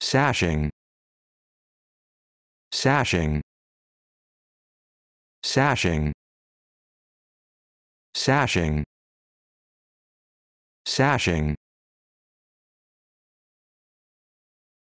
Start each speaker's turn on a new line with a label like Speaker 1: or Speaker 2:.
Speaker 1: sashing sashing sashing sashing sashing